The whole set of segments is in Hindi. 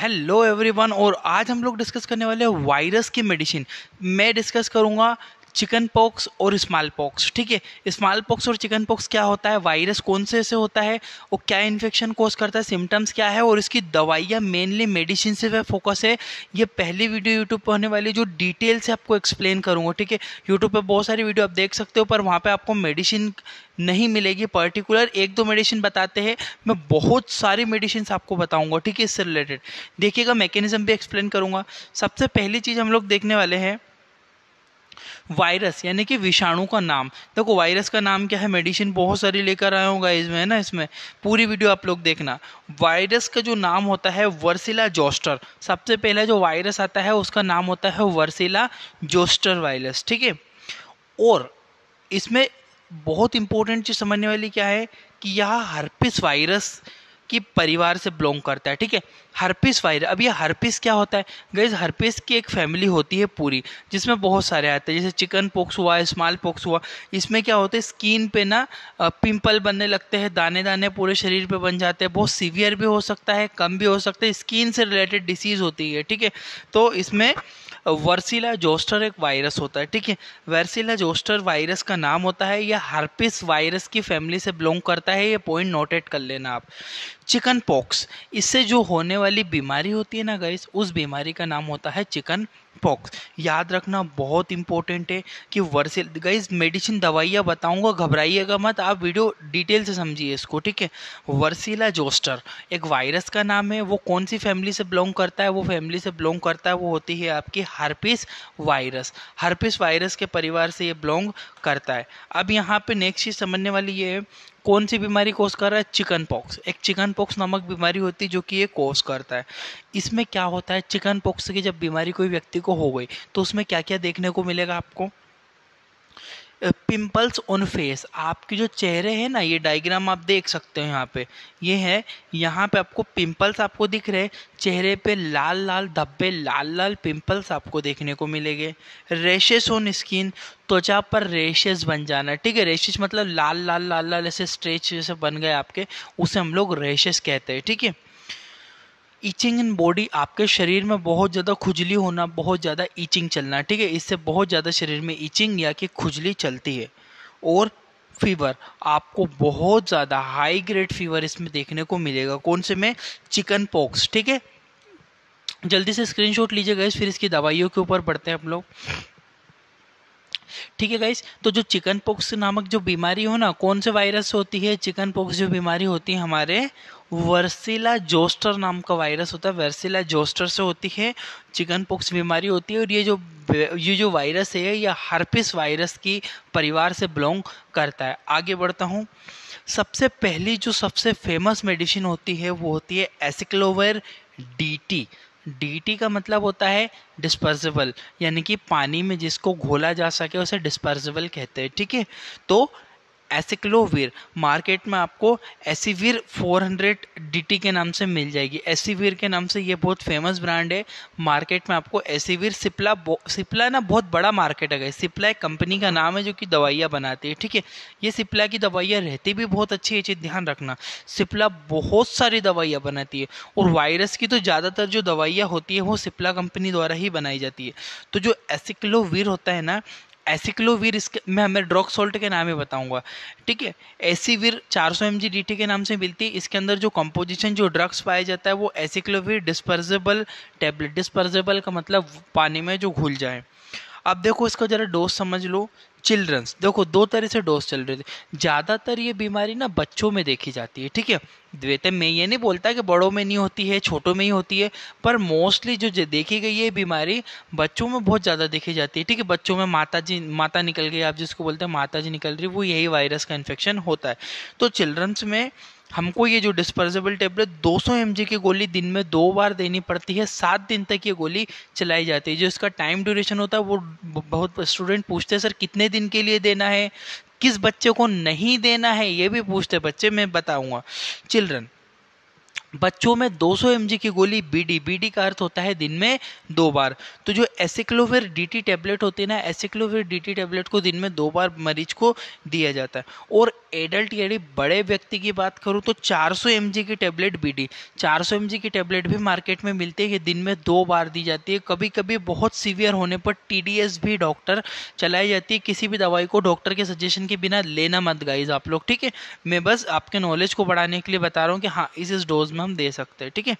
हेलो एवरीवन और आज हम लोग डिस्कस करने वाले हैं वायरस की मेडिसिन मैं डिस्कस करूँगा चिकन पॉक्स और स्मॉल पॉक्स ठीक है स्मॉल पॉक्स और चिकन पॉक्स क्या होता है वायरस कौन से से होता है और क्या इन्फेक्शन कोज करता है सिम्टम्स क्या है और इसकी दवाइयाँ मेनली मेडिसिन से वह फोकस है ये पहली वीडियो यूट्यूब पर होने वाली जो डिटेल से आपको एक्सप्लेन करूँगा ठीक है यूट्यूब पर बहुत सारी वीडियो आप देख सकते हो पर वहाँ पर आपको मेडिसिन नहीं मिलेगी पर्टिकुलर एक दो मेडिसिन बताते हैं मैं बहुत सारी मेडिसिन आपको बताऊँगा ठीक है इससे रिलेटेड देखिएगा मैकेनिज्म भी एक्सप्लेन करूँगा सबसे पहली चीज़ हम लोग देखने वाले हैं वायरस यानी कि विषाणु का नाम देखो वायरस का नाम क्या है मेडिसिन बहुत सारी लेकर आया होगा इसमें है ना इसमें पूरी वीडियो आप लोग देखना वायरस का जो नाम होता है वर्सिला जोस्टर सबसे पहला जो वायरस आता है उसका नाम होता है वर्सिला जोस्टर वायरस ठीक है और इसमें बहुत इंपॉर्टेंट चीज़ समझने वाली क्या है कि यह हर्पिस वायरस की परिवार से बिलोंग करता है ठीक है हर्पिस वायरस अब ये हर्पिस क्या होता है गैस हर्पिस की एक फैमिली होती है पूरी जिसमें बहुत सारे आते हैं जैसे चिकन पॉक्स हुआ स्मॉल पॉक्स हुआ इसमें क्या होता है स्किन पे ना पिंपल बनने लगते हैं दाने दाने पूरे शरीर पे बन जाते हैं बहुत सीवियर भी हो सकता है कम भी हो सकता है स्किन से रिलेटेड डिसीज़ होती है ठीक है तो इसमें वर्सिला जोस्टर एक वायरस होता है ठीक है वर्सिला जोस्टर वायरस का नाम होता है यह हर्पिस वायरस की फैमिली से बिलोंग करता है ये पॉइंट नोटेट कर लेना आप चिकन पॉक्स इससे जो होने वाली बीमारी होती है ना गाइस उस बीमारी का नाम होता है चिकन पॉक्स याद रखना बहुत इंपॉर्टेंट है कि वर्सेल गाइज मेडिसिन दवाइयाँ बताऊंगा घबराइएगा मत आप वीडियो डिटेल से समझिए इसको ठीक है वर्सीला जोस्टर एक वायरस का नाम है वो कौन सी फैमिली से बिलोंग करता है वो फैमिली से बिलोंग करता है वो होती है आपकी हर्पिस वायरस हर्पिस वायरस के परिवार से ये बिलोंग करता है अब यहाँ पर नेक्स्ट चीज़ समझने वाली ये है कौन सी बीमारी कोस कर रहा है चिकन पॉक्स एक चिकन पॉक्स नामक बीमारी होती है जो कि ये कोस करता है इसमें क्या होता है चिकन पॉक्स की जब बीमारी कोई व्यक्ति को हो गई तो उसमें क्या क्या देखने को मिलेगा आपको पिंपल्स ऑन फेस आपके जो चेहरे हैं ना ये डायग्राम आप देख सकते हो यहाँ पे ये है यहाँ पे आपको पिंपल्स आपको दिख रहे चेहरे पे लाल लाल धब्बे लाल लाल पिंपल्स आपको देखने को मिलेंगे रेशेस ऑन स्किन त्वचा पर रेशेस बन जाना ठीक है रेशेस मतलब लाल लाल लाल लाल ऐसे स्ट्रेच जैसे बन गए आपके उसे हम लोग रेशेस कहते हैं ठीक है ईचिंग इन बॉडी आपके शरीर में बहुत ज़्यादा खुजली होना बहुत ज़्यादा ईचिंग चलना ठीक है इससे बहुत ज़्यादा शरीर में ईचिंग या कि खुजली चलती है और फीवर आपको बहुत ज़्यादा हाई ग्रेड फीवर इसमें देखने को मिलेगा कौन से में चिकन पॉक्स ठीक है जल्दी से स्क्रीनशॉट लीजिएगा गए फिर इसकी दवाइयों के ऊपर बढ़ते हैं हम लोग ठीक है गाइस तो जो चिकन पॉक्स नामक जो बीमारी हो ना कौन से वायरस होती है चिकन पॉक्स जो बीमारी होती है हमारे वर्सिला जोस्टर नाम का वायरस होता है वर्सिला जोस्टर से होती है चिकन पॉक्स बीमारी होती है और ये जो ये जो वायरस है यह हर्पिस वायरस की परिवार से बिलोंग करता है आगे बढ़ता हूँ सबसे पहली जो सबसे फेमस मेडिसिन होती है वो होती है एसिक्लोवर डी डीटी का मतलब होता है डिस्पर्जेबल यानी कि पानी में जिसको घोला जा सके उसे डिस्पर्जेबल कहते हैं ठीक है तो एसिक्लोविर मार्केट में आपको एसीवीर 400 डीटी के नाम से मिल जाएगी एसीवीर के नाम से ये बहुत फेमस ब्रांड है मार्केट में आपको एसीवीर सिप्ला सिप्ला ना बहुत बड़ा मार्केट है सिप्ला एक कंपनी का नाम है जो कि दवाइयाँ बनाती है ठीक है ये सिप्ला की दवाइयाँ रहती भी बहुत अच्छी है चीज़ ध्यान रखना सिप्ला बहुत सारी दवाइयाँ बनाती है और वायरस की तो ज़्यादातर जो दवाइयाँ होती है वो सिप्ला कंपनी द्वारा ही बनाई जाती है तो जो एसिक्लोविर होता है ना एसिक्लोवीर इसके मैं हमें ड्रॉक सॉल्ट के नाम ही बताऊंगा ठीक है एसीवीर 400 सौ एम के नाम से मिलती है इसके अंदर जो कंपोजिशन जो ड्रग्स पाया जाता है वो एसिक्लोवीर डिस्पर्जेबल टेबलेट डिस्पर्जेबल का मतलब पानी में जो घुल जाए अब देखो इसका ज़रा डोज समझ लो चिल्ड्रंस देखो दो तरह से डोज चल रहे थे ज़्यादातर ये बीमारी ना बच्चों में देखी जाती है ठीक है द्वेत मैं ये नहीं बोलता कि बड़ों में नहीं होती है छोटों में ही होती है पर मोस्टली जो देखी गई ये बीमारी बच्चों में बहुत ज़्यादा देखी जाती है ठीक है बच्चों में माता जी माता निकल गई आप जिसको बोलते हैं माता जी निकल रही वो यही वायरस का इन्फेक्शन होता है तो चिल्ड्रंस में हमको ये जो डिस्पर्जेबल टेबलेट 200 एम की गोली दिन में दो बार देनी पड़ती है सात दिन तक ये गोली चलाई जाती है जो इसका टाइम ड्यूरेशन होता है वो बहुत स्टूडेंट पूछते हैं सर कितने दिन के लिए देना है किस बच्चे को नहीं देना है ये भी पूछते बच्चे मैं बताऊँगा चिल्ड्रन बच्चों में 200 एम की गोली बीडी बीडी का अर्थ होता है दिन में दो बार तो जो एसिक्लोविर डीटी टैबलेट होती है ना एसिक्लोविर डीटी टैबलेट को दिन में दो बार मरीज को दिया जाता है और एडल्ट यानी बड़े व्यक्ति की बात करूँ तो 400 सौ की टैबलेट बीडी 400 सौ की टैबलेट भी मार्केट में मिलती है ये दिन में दो बार दी जाती है कभी कभी बहुत सीवियर होने पर टी भी डॉक्टर चलाई जाती है किसी भी दवाई को डॉक्टर के सजेशन के बिना लेना मत गाइज आप लोग ठीक है मैं बस आपके नॉलेज को बढ़ाने के लिए बता रहा हूँ कि हाँ इस इस डोज में में हम दे सकते हैं ठीक है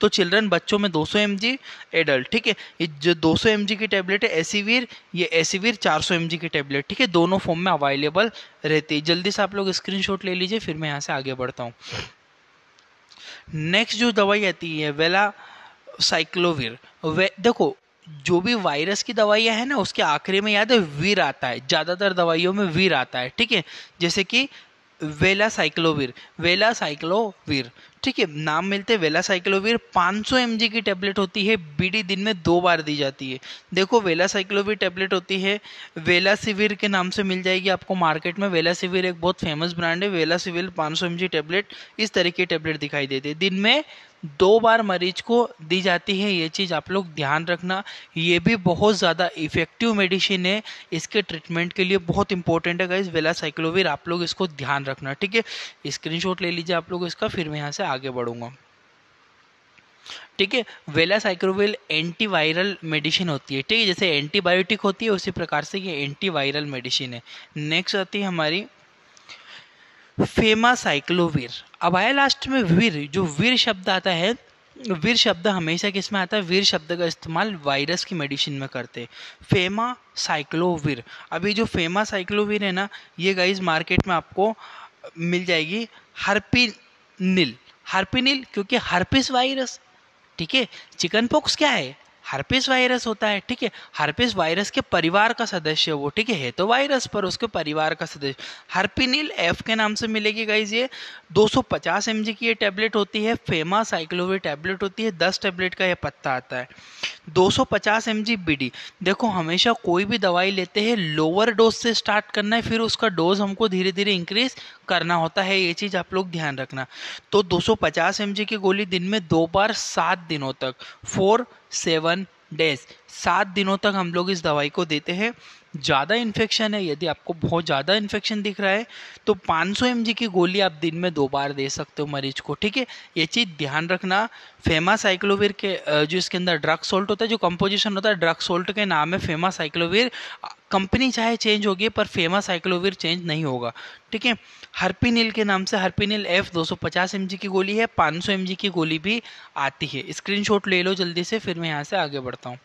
तो चिल्ड्रन बच्चों में 200 सौ एडल्ट ठीक है ये जो 200 सौ की टैबलेट है एसीवीर e ये एसीवीर e 400 सौ की टैबलेट ठीक है दोनों फॉर्म में अवेलेबल रहती है जल्दी से आप लोग स्क्रीन ले लीजिए फिर मैं यहाँ से आगे बढ़ता हूँ नेक्स्ट जो दवाई आती है वेला साइक्लोविर वे देखो जो भी वायरस की दवाइयाँ हैं ना उसके आखिरी में याद है वीर आता है ज़्यादातर दवाइयों में वीर आता है ठीक है जैसे कि वेला साइक्लोविर वेला साइक्लोविर ठीक है नाम मिलते हैं वेला साइक्लोविर 500 सौ की टैबलेट होती है बीडी दिन में दो बार दी जाती है देखो वेला साइक्लोविर टैबलेट होती है वेला सिविर के नाम से मिल जाएगी आपको मार्केट में वेला सिविर एक बहुत फेमस ब्रांड है वेला सिविर पाँच सौ टैबलेट इस तरह की टैबलेट दिखाई देती है दिन में दो बार मरीज को दी जाती है ये चीज़ आप लोग ध्यान रखना ये भी बहुत ज़्यादा इफेक्टिव मेडिसिन है इसके ट्रीटमेंट के लिए बहुत इंपॉर्टेंट है गाइज वेला साइक्लोविर आप लोग इसको ध्यान रखना ठीक है स्क्रीनशॉट ले लीजिए आप लोग इसका फिर मैं यहाँ से आगे बढ़ूंगा ठीक है वेला साइक्रोविल एंटीवायरल मेडिसिन होती है ठीक है जैसे एंटीबायोटिक होती है उसी प्रकार से ये एंटीवायरल मेडिसिन है नेक्स्ट आती है हमारी फेमा साइक्लोवीर अब आया लास्ट में वीर जो वीर शब्द आता है वीर शब्द हमेशा किस में आता है वीर शब्द का इस्तेमाल वायरस की मेडिसिन में करते हैं फेमा साइक्लोवीर अब ये जो फेमा साइक्लोवीर है ना ये गाइज मार्केट में आपको मिल जाएगी नील हरपी नील क्योंकि हरपिस वायरस ठीक है चिकन पॉक्स क्या है हर्पिस वायरस होता है ठीक है हर्पिस वायरस के परिवार का सदस्य वो ठीक है तो वायरस पर उसके परिवार का सदस्य हर्पिनिल एफ के नाम से मिलेगी गाइज ये 250 एमजी की ये टैबलेट होती है फेमा साइक्लोवी टैबलेट होती है 10 टैबलेट का यह पत्ता आता है 250 बी डी देखो हमेशा कोई भी दवाई लेते हैं लोअर डोज से स्टार्ट करना है फिर उसका डोज हमको धीरे धीरे इंक्रीज करना होता है ये चीज़ आप लोग ध्यान रखना तो 250 जी की गोली दिन में दो बार सात दिनों तक फोर सेवन डेज सात दिनों तक हम लोग इस दवाई को देते हैं ज़्यादा इन्फेक्शन है यदि आपको बहुत ज़्यादा इन्फेक्शन दिख रहा है तो 500 सौ की गोली आप दिन में दो बार दे सकते हो मरीज को ठीक है ये चीज़ ध्यान रखना फेमा साइक्लोविर के जो इसके अंदर ड्रग सोल्ट होता है जो कंपोजिशन होता है ड्रग सोल्ट के नाम है फेमा साइक्लोविर कंपनी चाहे चेंज होगी पर फेमा साइक्लोविर चेंज नहीं होगा ठीक है हर्पीनिल के नाम से नील एफ 250 mg की गोली है 500 mg की गोली भी आती है स्क्रीनशॉट ले लो जल्दी से फिर मैं यहाँ से आगे बढ़ता हूँ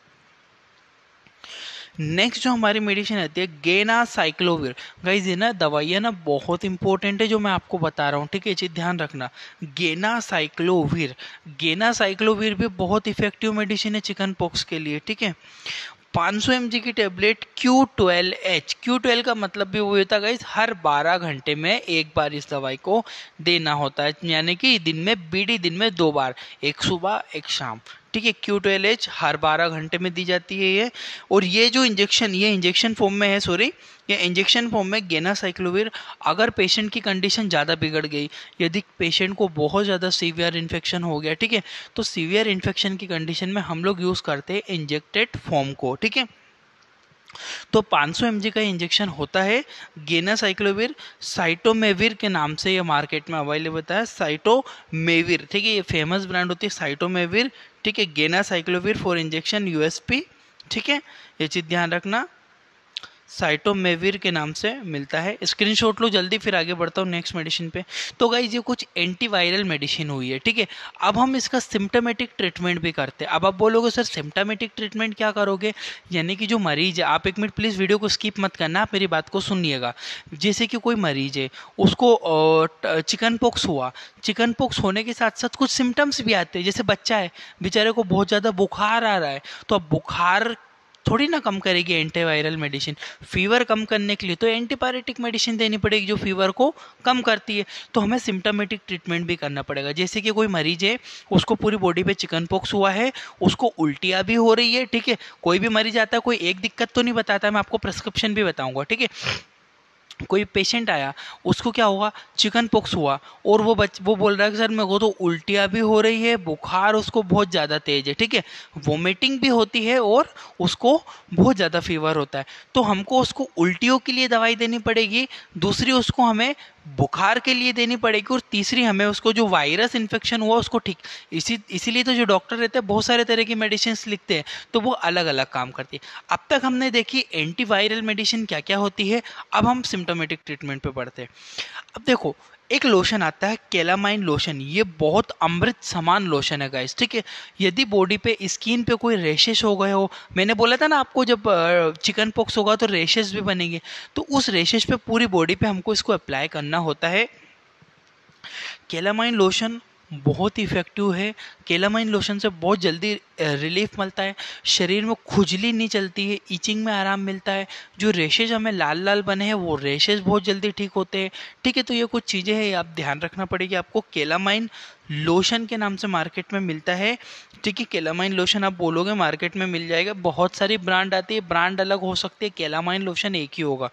नेक्स्ट जो हमारी मेडिसिन आती है गेना साइक्लोविर गाइज ये ना दवाइयाँ ना बहुत इंपॉर्टेंट है जो मैं आपको बता रहा हूँ ठीक है चीज़ ध्यान रखना गेना साइक्लोविर गेना साइक्लोविर भी बहुत इफेक्टिव मेडिसिन है चिकन पॉक्स के लिए ठीक है 500 सौ की टेबलेट Q12H Q12 का मतलब भी वो होता है हर 12 घंटे में एक बार इस दवाई को देना होता है यानी कि दिन में बीडी दिन में दो बार एक सुबह एक शाम ठीक है क्यू ट्वेल्व एच हर बारह घंटे में दी जाती है ये और ये जो इंजेक्शन ये इंजेक्शन फॉर्म में है सॉरी ये इंजेक्शन फॉर्म में गेना साइक्लोवीर अगर पेशेंट की कंडीशन ज़्यादा बिगड़ गई यदि पेशेंट को बहुत ज़्यादा सीवियर इन्फेक्शन हो गया ठीक है तो सीवियर इन्फेक्शन की कंडीशन में हम लोग यूज़ करते हैं इंजेक्टेड फॉर्म को ठीक है तो 500 सौ का इंजेक्शन होता है गेनासाइक्लोविर साइटोमेविर के नाम से ये मार्केट में अवेलेबल होता है साइटोमेविर ठीक है ये फेमस ब्रांड होती है साइटोमेविर ठीक है गेना साइक्लोविर फॉर इंजेक्शन यूएसपी ठीक है ये चीज़ ध्यान रखना साइटोमेविर के नाम से मिलता है स्क्रीनशॉट लो जल्दी फिर आगे बढ़ता हूँ नेक्स्ट मेडिसिन पे तो गाइज ये कुछ एंटीवायरल मेडिसिन हुई है ठीक है अब हम इसका सिम्टमेटिक ट्रीटमेंट भी करते हैं अब आप बोलोगे सर सिम्टमेटिक ट्रीटमेंट क्या करोगे यानी कि जो मरीज है आप एक मिनट प्लीज़ वीडियो को स्किप मत करना आप मेरी बात को सुनिएगा जैसे कि कोई मरीज है उसको चिकन पॉक्स हुआ चिकन पॉक्स होने के साथ साथ कुछ सिम्टम्स भी आते हैं जैसे बच्चा है बेचारे को बहुत ज़्यादा बुखार आ रहा है तो अब बुखार थोड़ी ना कम करेगी एंटीवायरल मेडिसिन फीवर कम करने के लिए तो एंटीबायोटिक मेडिसिन देनी पड़ेगी जो फीवर को कम करती है तो हमें सिम्टोमेटिक ट्रीटमेंट भी करना पड़ेगा जैसे कि कोई मरीज है उसको पूरी बॉडी पे चिकन पॉक्स हुआ है उसको उल्टियाँ भी हो रही है ठीक है कोई भी मरीज आता है कोई एक दिक्कत तो नहीं बताता मैं आपको प्रिस्क्रिप्शन भी बताऊँगा ठीक है कोई पेशेंट आया उसको क्या हुआ चिकन पॉक्स हुआ और वो बच वो बोल रहा है कि सर मेरे को तो उल्टियाँ भी हो रही है बुखार उसको बहुत ज़्यादा तेज़ है ठीक है वोमिटिंग भी होती है और उसको बहुत ज़्यादा फीवर होता है तो हमको उसको उल्टियों के लिए दवाई देनी पड़ेगी दूसरी उसको हमें बुखार के लिए देनी पड़ेगी और तीसरी हमें उसको जो वायरस इन्फेक्शन हुआ उसको ठीक इसी इसीलिए तो जो डॉक्टर रहते हैं बहुत सारे तरह की मेडिसिन लिखते हैं तो वो अलग अलग काम करती है अब तक हमने देखी एंटीवायरल मेडिसिन क्या क्या होती है अब हम सिम्टोमेटिक ट्रीटमेंट पे पढ़ते हैं अब देखो एक लोशन आता है केलामाइन लोशन ये बहुत अमृत समान लोशन है गाइस ठीक है यदि बॉडी पे स्किन पे कोई रेशेस हो गए हो मैंने बोला था ना आपको जब चिकन पॉक्स होगा तो रेशेस भी बनेंगे तो उस रेशेस पे पूरी बॉडी पे हमको इसको अप्लाई करना होता है केलामाइन लोशन बहुत इफ़ेक्टिव है केलामाइन लोशन से बहुत जल्दी रिलीफ मिलता है शरीर में खुजली नहीं चलती है ईचिंग में आराम मिलता है जो रेशेज हमें लाल लाल बने हैं वो रेशेज बहुत जल्दी ठीक होते हैं ठीक है तो ये कुछ चीज़ें हैं आप ध्यान रखना पड़ेगी आपको केलामाइन लोशन के नाम से मार्केट में मिलता है ठीक है केलामाइन लोशन आप बोलोगे मार्केट में मिल जाएगा बहुत सारी ब्रांड आती है ब्रांड अलग हो सकती है केलामाइन लोशन एक ही होगा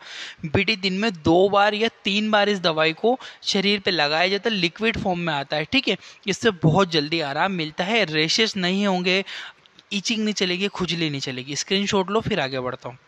बेटी दिन में दो बार या तीन बार इस दवाई को शरीर पे लगाया जाता है लिक्विड फॉर्म में आता है ठीक है इससे बहुत जल्दी आराम मिलता है रेशेस नहीं होंगे इचिंग नहीं चलेगी खुजली नहीं चलेगी स्क्रीनशॉट लो फिर आगे बढ़ता हूँ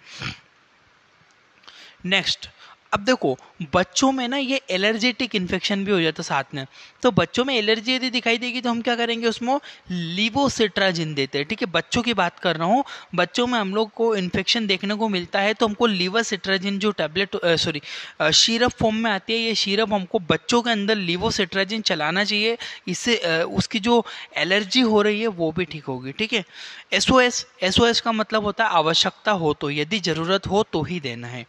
नेक्स्ट अब देखो बच्चों में ना ये एलर्जेटिक इन्फेक्शन भी हो जाता साथ में तो बच्चों में एलर्जी यदि दिखाई देगी तो हम क्या करेंगे उसमें लिवोसिट्राजिन देते हैं ठीक है बच्चों की बात कर रहा हूँ बच्चों में हम लोग को इन्फेक्शन देखने को मिलता है तो हमको लिवोसिट्राजिन जो टैबलेट सॉरी शीरप फॉर्म में आती है ये शीरप हमको बच्चों के अंदर लिवोसिट्राजिन चलाना चाहिए इससे उसकी जो एलर्जी हो रही है वो भी ठीक होगी ठीक है S O S S O S का मतलब होता है आवश्यकता हो तो यदि ज़रूरत हो तो ही देना है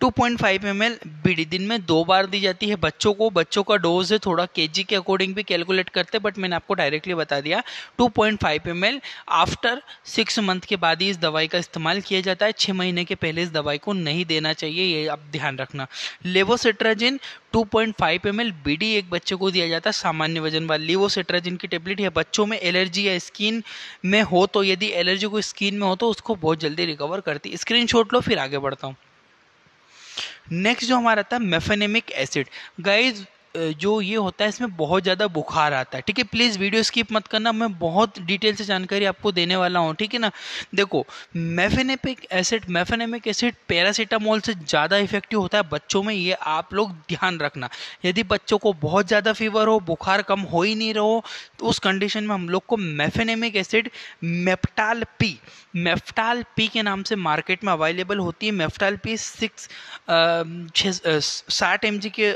two point five M L BD दिन में दो बार दी जाती है बच्चों को बच्चों का डोज है थोड़ा के जी के अकॉर्डिंग भी कैलकुलेट करते हैं बट मैंने आपको डायरेक्टली बता दिया two point five M L after six month के बाद ही इस दवाई का इस्तेमाल किया जाता है छः महीने के पहले इस दवाई को नहीं देना चाहिए ये आप ध्यान रखना लेवोसेट्राजिन 2.5 पॉइंट बीडी एक बच्चे को दिया जाता है सामान्य वजन वाले लीवोसेट्राजिन की टेबलेट या बच्चों में एलर्जी या स्किन में हो तो यदि एलर्जी को स्किन में हो तो उसको बहुत जल्दी रिकवर करती स्क्रीन लो फिर आगे बढ़ता हूँ नेक्स्ट जो हमारा था मेफेनेमिक एसिड गाइज जो ये होता है इसमें बहुत ज़्यादा बुखार आता है ठीक है प्लीज़ वीडियो स्किप मत करना मैं बहुत डिटेल से जानकारी आपको देने वाला हूँ ठीक है ना देखो mefenamic acid mefenamic acid paracetamol से ज़्यादा इफेक्टिव होता है बच्चों में ये आप लोग ध्यान रखना यदि बच्चों को बहुत ज़्यादा फीवर हो बुखार कम हो ही नहीं रहो तो उस कंडीशन में हम लोग को mefenamic acid Meftal P Meftal P के नाम से मार्केट में अवेलेबल होती है मेफ्टाल पी सिक्स साठ एम के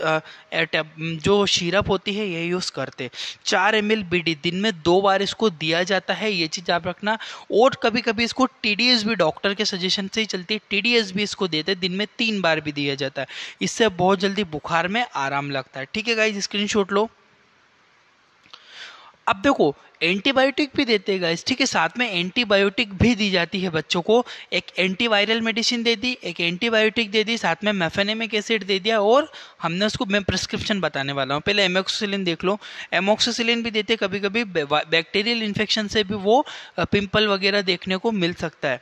टैब जो शीरप होती है ये यूज़ करते चार एम एल दिन में दो बार इसको दिया जाता है ये चीज़ आप रखना और कभी कभी इसको टी भी डॉक्टर के सजेशन से ही चलती है टी भी इसको देते दिन में तीन बार भी दिया जाता है इससे बहुत जल्दी बुखार में आराम लगता है ठीक है गाइज स्क्रीन लो अब देखो एंटीबायोटिक भी देते गए ठीक है साथ में एंटीबायोटिक भी दी जाती है बच्चों को एक एंटीवायरल मेडिसिन दे दी एक एंटीबायोटिक दे दी साथ में मेफेनेमिक एसिड दे दिया और हमने उसको मैं प्रिस्क्रिप्शन बताने वाला हूँ पहले एमोक्सिसिलिन देख लो एमोक्सिसिलिन भी देते कभी कभी बैक्टीरियल इन्फेक्शन से भी वो पिम्पल वगैरह देखने को मिल सकता है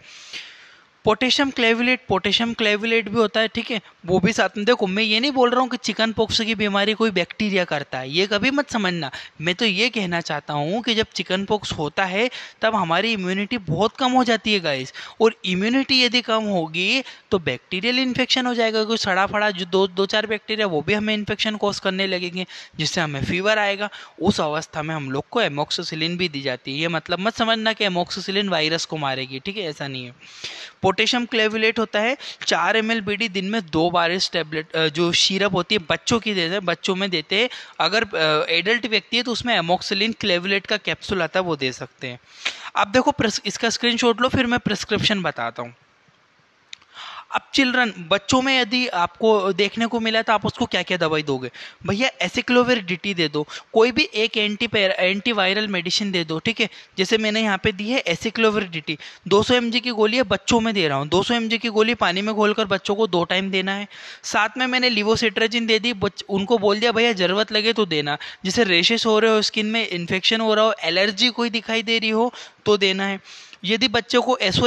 पोटेशियम क्लेविलेट पोटेशियम क्लेविलेट भी होता है ठीक है वो भी साथ में देखो मैं ये नहीं बोल रहा हूँ कि चिकन पॉक्स की बीमारी कोई बैक्टीरिया करता है ये कभी मत समझना मैं तो ये कहना चाहता हूँ कि जब चिकन पॉक्स होता है तब हमारी इम्यूनिटी बहुत कम हो जाती है गाइस और इम्यूनिटी यदि कम होगी तो बैक्टीरियल इन्फेक्शन हो जाएगा कोई सड़ा फड़ा जो दो दो चार बैक्टीरिया वो भी हमें इन्फेक्शन कॉज करने लगेंगे जिससे हमें फीवर आएगा उस अवस्था में हम लोग को एमोक्सोसिलिन भी दी जाती है ये मतलब मत समझना कि एमोक्सोसिलिन वायरस को मारेगी ठीक है ऐसा नहीं है पोटेशियम क्लेविलेट होता है चार एम एल दिन में दो बार इस टेबलेट जो शीरप होती है बच्चों की देते हैं बच्चों में देते हैं अगर एडल्ट व्यक्ति है तो उसमें एमोक्सिलिन क्लेविलेट का कैप्सूल आता है वो दे सकते हैं आप देखो इसका स्क्रीन लो फिर मैं प्रिस्क्रिप्शन बताता हूँ अब चिल्ड्रन बच्चों में यदि आपको देखने को मिला तो आप उसको क्या क्या दवाई दोगे भैया एसिक्लोवेर डिटी दे दो कोई भी एक एंटी एंटीवायरल मेडिसिन दे दो ठीक है जैसे मैंने यहाँ पे दी है एसिक्लोवेर डिटी दो सौ एम की गोली बच्चों में दे रहा हूँ दो सौ एम की गोली पानी में घोलकर बच्चों को दो टाइम देना है साथ में मैंने लिवोसिट्राजिन दे दी उनको बोल दिया भैया ज़रूरत लगे तो देना जैसे रेशेस हो रहे हो स्किन में इन्फेक्शन हो रहा हो एलर्जी कोई दिखाई दे रही हो तो देना है यदि बच्चों को एस ओ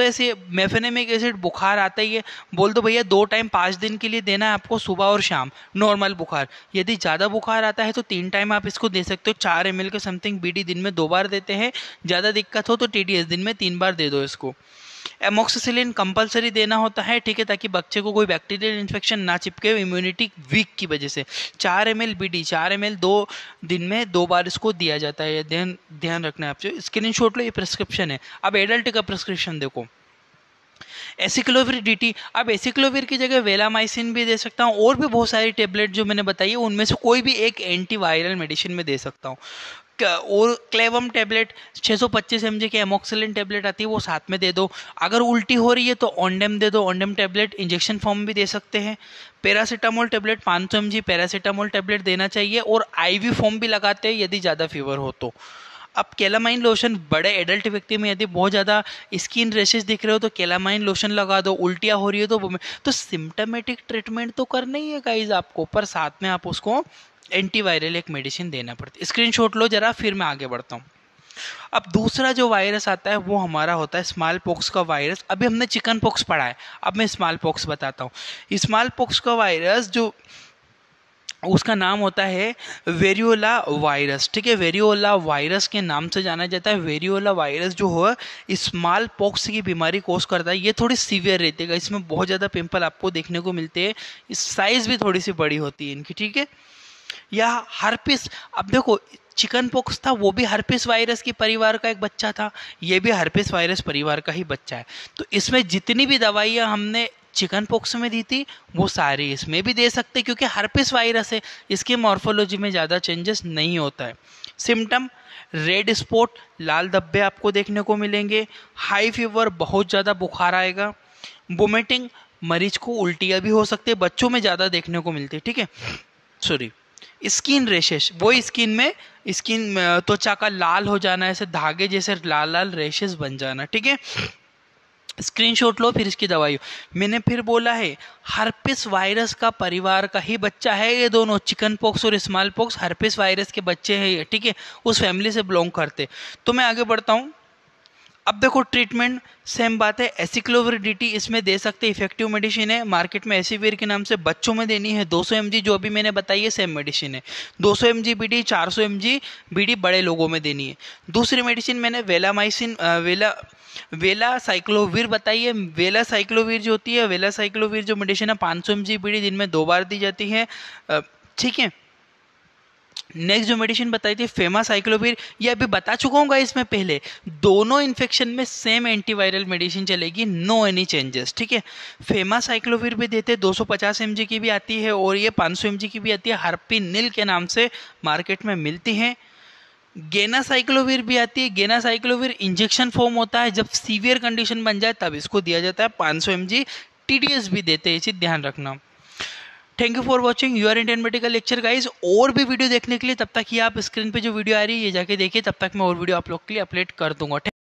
मेफेनेमिक एसिड बुखार आता ही है बोल दो भैया दो टाइम पाँच दिन के लिए देना है आपको सुबह और शाम नॉर्मल बुखार यदि ज़्यादा बुखार आता है तो तीन टाइम आप इसको दे सकते हो चार एम के समथिंग बी दिन में दो बार देते हैं ज़्यादा दिक्कत हो तो टी दिन में तीन बार दे दो इसको एमोक्सिसिलिन कंपलसरी देना होता है ठीक है ताकि बच्चे को कोई बैक्टीरियल इन्फेक्शन ना चिपके इम्यूनिटी वीक की वजह से चार एम एल बी डी चार एम एल दो दिन में दो बार इसको दिया जाता है ध्यान ध्यान रखना है आपसे स्क्रीन शॉट लो ये प्रिस्क्रिप्शन है अब एडल्ट का प्रिस्क्रिप्शन देखो एसिक्लोविर डी टी आप एसिक्लोविर की जगह वेलामाइसिन भी दे सकता हूँ और भी बहुत सारी टेबलेट जो मैंने बताई है उनमें से कोई भी एक एंटीवायरल मेडिसिन में दे सकता हूँ और क्लेवम टेबलेट 625 सौ पच्चीस एम की एमोक्सिलिन टेबलेट आती है वो साथ में दे दो अगर उल्टी हो रही है तो ऑनडेम दे दो ऑनडेम टेबलेट इंजेक्शन फॉर्म भी दे सकते हैं पैरासीटामोल टेबलेट 500 सौ पैरासीटामोल टेबलेट देना चाहिए और आईवी फॉर्म भी लगाते हैं यदि ज़्यादा फीवर हो तो अब केलामाइन लोशन बड़े एडल्ट व्यक्ति में यदि बहुत ज़्यादा स्किन रेशेज दिख रहे हो तो केलामाइन लोशन लगा दो उल्टियाँ हो रही हो तो तो सिम्टमेटिक ट्रीटमेंट तो करना ही है गाइज आपको पर साथ में आप उसको एंटीवायरल एक मेडिसिन देना पड़ती है स्क्रीन लो जरा फिर मैं आगे बढ़ता हूँ अब दूसरा जो वायरस आता है वो हमारा होता है स्मॉल पॉक्स का वायरस अभी हमने चिकन पॉक्स पढ़ा है अब मैं स्मॉल पॉक्स बताता हूँ स्मॉल पॉक्स का वायरस जो उसका नाम होता है वेरियोला वायरस ठीक है वेरियोला वायरस के नाम से जाना जाता है वेरियोला वायरस जो है स्मॉल पॉक्स की बीमारी कोस करता है ये थोड़ी सीवियर रहती है इसमें बहुत ज़्यादा पिंपल आपको देखने को मिलते हैं साइज़ भी थोड़ी सी बड़ी होती है इनकी ठीक है या हर्पिस अब देखो चिकन पॉक्स था वो भी हर्पिस वायरस के परिवार का एक बच्चा था ये भी हर्पिस वायरस परिवार का ही बच्चा है तो इसमें जितनी भी दवाइयाँ हमने चिकन पॉक्स में दी थी वो सारी इसमें भी दे सकते क्योंकि हर्पिस वायरस है इसके मॉर्फोलॉजी में ज़्यादा चेंजेस नहीं होता है सिम्टम रेड स्पॉट लाल धब्बे आपको देखने को मिलेंगे हाई फीवर बहुत ज़्यादा बुखार आएगा वोमिटिंग मरीज को उल्टियाँ भी हो सकती है बच्चों में ज़्यादा देखने को मिलती है ठीक है सॉरी स्किन रेशेस वो स्किन में स्किन त्वचा का लाल हो जाना ऐसे धागे जैसे लाल लाल रेशेस बन जाना ठीक है स्क्रीनशॉट लो फिर इसकी दवाई मैंने फिर बोला है हर्पिस वायरस का परिवार का ही बच्चा है ये दोनों चिकन पॉक्स और स्मॉल पॉक्स हर्पिस वायरस के बच्चे हैं ये ठीक है उस फैमिली से बिलोंग करते तो मैं आगे बढ़ता हूँ अब देखो ट्रीटमेंट सेम बात है डी इसमें दे सकते इफेक्टिव मेडिसिन है मार्केट में एसीवीर के नाम से बच्चों में देनी है 200 एम जो अभी मैंने बताई है सेम मेडिसिन है 200 सौ एम जी बी डी चार सौ एम जी बी डी बड़े लोगों में देनी है दूसरी मेडिसिन मैंने वेलामाइसिन वेला वेला साइक्लोविर बताइए वेला साइक्लोविर जो होती है वेला साइक्लोविर जो मेडिसिन है पाँच सौ एम जी बी डी दिन में दो बार दी जाती है ठीक है नेक्स्ट जो मेडिसिन बताई थी फेमा साइक्लोविर ये अभी बता चुका हूँ इसमें पहले दोनों इन्फेक्शन में सेम एंटीवायरल मेडिसिन चलेगी नो एनी चेंजेस ठीक है फेमा साइक्लोविर भी देते 250 एमजी की भी आती है और ये 500 एमजी की भी आती है हरपी नील के नाम से मार्केट में मिलती हैं गेना साइक्लोविर भी आती है गेना साइक्लोविर इंजेक्शन फॉर्म होता है जब सीवियर कंडीशन बन जाए तब इसको दिया जाता है 500 एमजी टीडीएस भी देते हैं इसे ध्यान रखना thank you for watching your Indian medical lecture guys और भी वीडियो देखने के लिए तब तक ही आप स्क्रीन पे जो वीडियो आ रही है ये जाके देखिए तब तक मैं और वीडियो आप लोग के लिए अपलोड कर दूंगा